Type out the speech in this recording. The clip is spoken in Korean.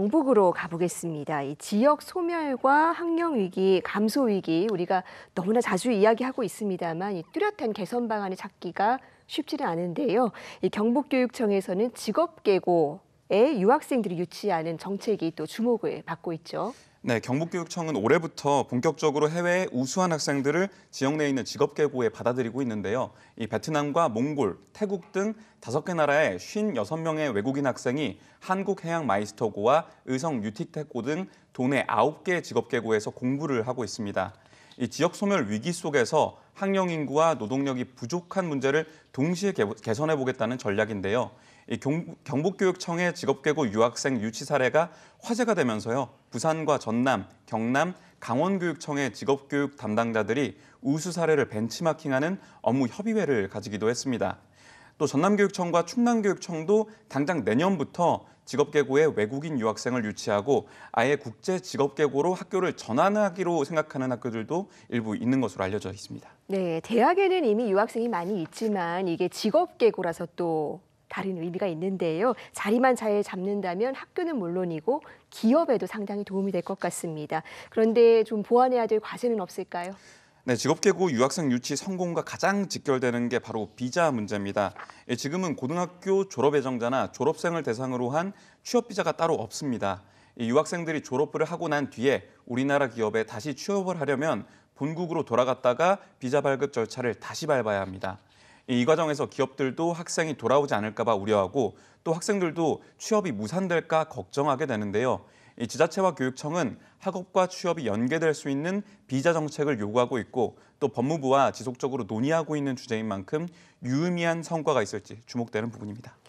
경북으로 가보겠습니다. 이 지역 소멸과 환경 위기, 감소 위기 우리가 너무나 자주 이야기하고 있습니다만 이 뚜렷한 개선 방안을 찾기가 쉽지는 않은데요. 이 경북교육청에서는 직업 계고에 유학생들이 유치하는 정책이 또 주목을 받고 있죠. 네, 경북교육청은 올해부터 본격적으로 해외 에 우수한 학생들을 지역 내에 있는 직업계고에 받아들이고 있는데요. 이 베트남과 몽골, 태국 등 다섯 개 나라의 56명의 외국인 학생이 한국해양마이스터고와 의성 유틱테고등 도내 9홉개 직업계고에서 공부를 하고 있습니다. 이 지역 소멸 위기 속에서 학령 인구와 노동력이 부족한 문제를 동시에 개선해 보겠다는 전략인데요. 경북교육청의 직업계고 유학생 유치 사례가 화제가 되면서요. 부산과 전남, 경남, 강원교육청의 직업교육 담당자들이 우수 사례를 벤치마킹하는 업무 협의회를 가지기도 했습니다. 또 전남교육청과 충남교육청도 당장 내년부터 직업계고에 외국인 유학생을 유치하고 아예 국제 직업계고로 학교를 전환하기로 생각하는 학교들도 일부 있는 것으로 알려져 있습니다. 네, 대학에는 이미 유학생이 많이 있지만 이게 직업계고라서 또 다른 의미가 있는데요. 자리만 잘 잡는다면 학교는 물론이고 기업에도 상당히 도움이 될 것 같습니다. 그런데 좀 보완해야 될 과제는 없을까요? 네, 직업계고 유학생 유치 성공과 가장 직결되는 게 바로 비자 문제입니다. 예, 지금은 고등학교 졸업 예정자나 졸업생을 대상으로 한 취업 비자가 따로 없습니다. 유학생들이 졸업을 하고 난 뒤에 우리나라 기업에 다시 취업을 하려면 본국으로 돌아갔다가 비자 발급 절차를 다시 밟아야 합니다. 이 과정에서 기업들도 학생이 돌아오지 않을까 봐 우려하고 또 학생들도 취업이 무산될까 걱정하게 되는데요. 이 지자체와 교육청은 학업과 취업이 연계될 수 있는 비자 정책을 요구하고 있고 또 법무부와 지속적으로 논의하고 있는 주제인 만큼 유의미한 성과가 있을지 주목되는 부분입니다.